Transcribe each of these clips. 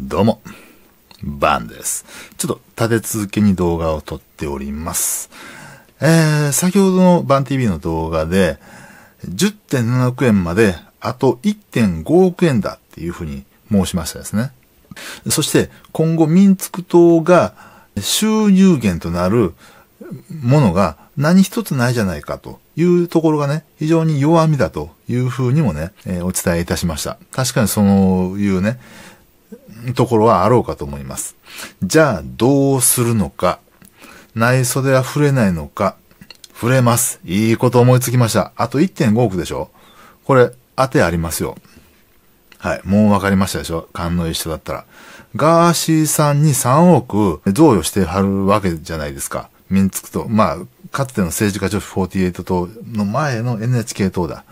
どうも、バンです。ちょっと立て続けに動画を撮っております。えー、先ほどのバン TV の動画で、10.7億円まであと1.5億円だっていうふうに申しましたですね。そして今後ミンツク島が収入源となるものが何一つないじゃないかというところがね、非常に弱みだというふうにもね、えー、お伝えいたしました。確かにそういうね、ところはあろうかと思います。じゃあ、どうするのか。内袖は触れないのか。触れます。いいこと思いつきました。あと1.5億でしょこれ、当てありますよ。はい。もう分かりましたでしょ勘の一緒だったら。ガーシーさんに3億贈与してはるわけじゃないですか。民つくと、まあ、かつての政治家女子48党の前の NHK 党だ。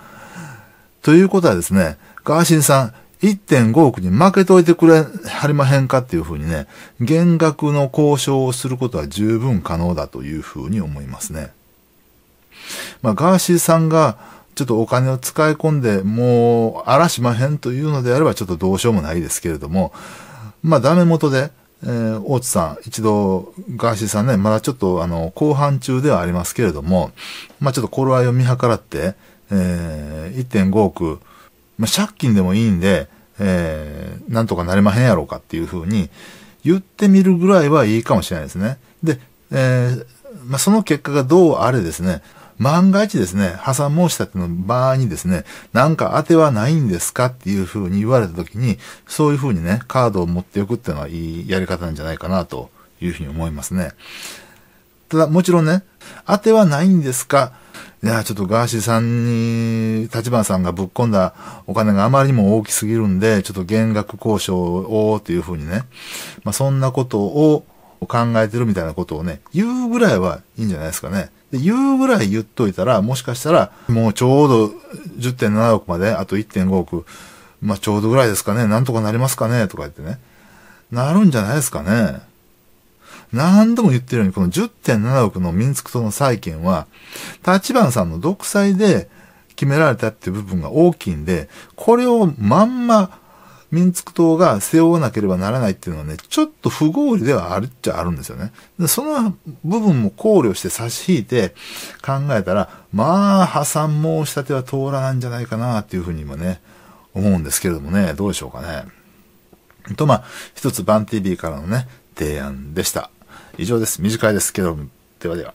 ということはですね、ガーシーさん、1.5億に負けといてくれはりまへんかっていうふうにね、減額の交渉をすることは十分可能だというふうに思いますね。まあ、ガーシーさんがちょっとお金を使い込んでもう荒らしまへんというのであればちょっとどうしようもないですけれども、まあ、ダメ元で、えー、大津さん、一度、ガーシーさんね、まだちょっとあの、後半中ではありますけれども、まあ、ちょっと頃合いを見計らって、えー、1.5億、まあ、借金でもいいんで、えー、なんとかなれまへんやろうかっていうふうに言ってみるぐらいはいいかもしれないですね。で、えー、まあ、その結果がどうあれですね、万が一ですね、破産申し立ての場合にですね、なんか当てはないんですかっていうふうに言われた時に、そういうふうにね、カードを持っておくっていうのはいいやり方なんじゃないかなというふうに思いますね。ただ、もちろんね、当てはないんですか。いや、ちょっとガーシーさんに、立花さんがぶっ込んだお金があまりにも大きすぎるんで、ちょっと減額交渉を、というふうにね、まあ、そんなことを考えてるみたいなことをね、言うぐらいはいいんじゃないですかね。で言うぐらい言っといたら、もしかしたら、もうちょうど10.7億まで、あと1.5億、まあ、ちょうどぐらいですかね、なんとかなりますかね、とか言ってね、なるんじゃないですかね。何度も言ってるように、この10.7億の民族党の債権は、立花さんの独裁で決められたっていう部分が大きいんで、これをまんま、民族党が背負わなければならないっていうのはね、ちょっと不合理ではあるっちゃあるんですよね。でその部分も考慮して差し引いて考えたら、まあ、破産申し立ては通らないんじゃないかなっていうふうに今ね、思うんですけれどもね、どうでしょうかね。と、まあ、一つバン TV からのね、提案でした。以上です。短いですけど、ではでは。